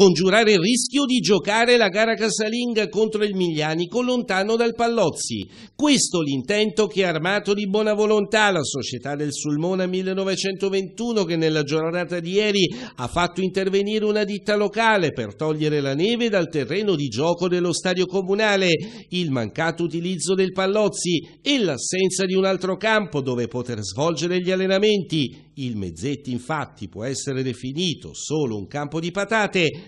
scongiurare il rischio di giocare la gara casalinga contro il Miglianico lontano dal Pallozzi. Questo l'intento che ha armato di buona volontà la società del Sulmona 1921 che nella giornata di ieri ha fatto intervenire una ditta locale per togliere la neve dal terreno di gioco dello stadio comunale, il mancato utilizzo del Pallozzi e l'assenza di un altro campo dove poter svolgere gli allenamenti. Il Mezzetti infatti può essere definito solo un campo di patate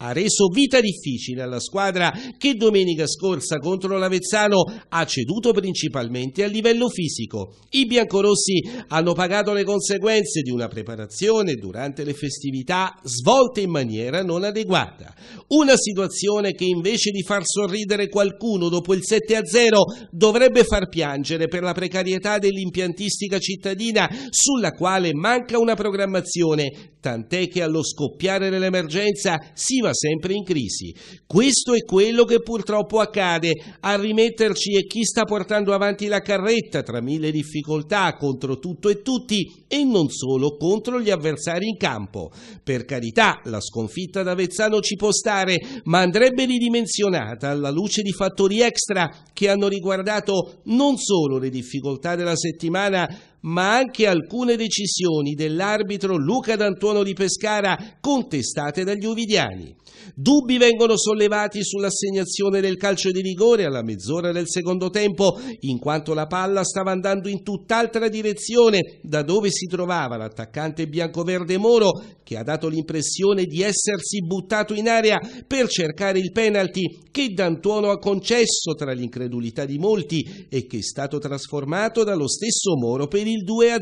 ha reso vita difficile alla squadra che domenica scorsa contro l'Avezzano ha ceduto principalmente a livello fisico. I biancorossi hanno pagato le conseguenze di una preparazione durante le festività svolta in maniera non adeguata. Una situazione che invece di far sorridere qualcuno dopo il 7-0 dovrebbe far piangere per la precarietà dell'impiantistica cittadina sulla quale manca una programmazione, tant'è che allo scoppiare dell'emergenza si va cultura sempre in crisi. Questo è quello che purtroppo accade. A rimetterci è chi sta portando avanti la carretta tra mille difficoltà contro tutto e tutti e non solo contro gli avversari in campo. Per carità, la sconfitta da Vezzano ci può stare, ma andrebbe ridimensionata alla luce di fattori extra che hanno riguardato non solo le difficoltà della settimana, ma anche alcune decisioni dell'arbitro Luca D'Antuono di Pescara contestate dagli Ovidiani. Dubbi vengono sollevati sull'assegnazione del calcio di rigore alla mezz'ora del secondo tempo, in quanto la palla stava andando in tutt'altra direzione da dove si trovava l'attaccante biancoverde Moro, che ha dato l'impressione di essersi buttato in aria per cercare il penalty che D'Antuono ha concesso tra l'incredulità di molti e che è stato trasformato dallo stesso Moro per il 2-0. a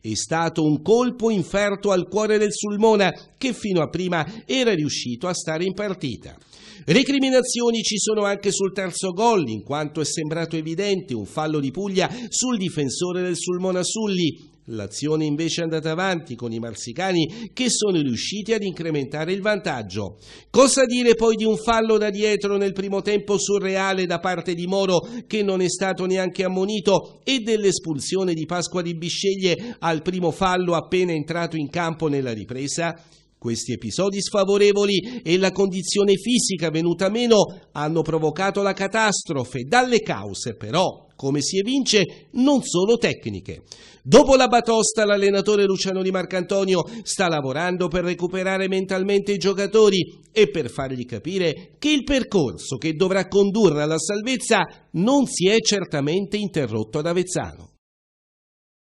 È stato un colpo inferto al cuore del Sulmona che fino a prima era riuscito a stare in partita. Recriminazioni ci sono anche sul terzo gol, in quanto è sembrato evidente un fallo di Puglia sul difensore del Sulmona Sulli. L'azione invece è andata avanti con i marsicani che sono riusciti ad incrementare il vantaggio. Cosa dire poi di un fallo da dietro nel primo tempo surreale da parte di Moro che non è stato neanche ammonito e dell'espulsione di Pasqua di Bisceglie al primo fallo appena entrato in campo nella ripresa? Questi episodi sfavorevoli e la condizione fisica venuta meno hanno provocato la catastrofe, dalle cause però, come si evince, non solo tecniche. Dopo la batosta l'allenatore Luciano Di Marcantonio sta lavorando per recuperare mentalmente i giocatori e per fargli capire che il percorso che dovrà condurre alla salvezza non si è certamente interrotto ad Avezzano.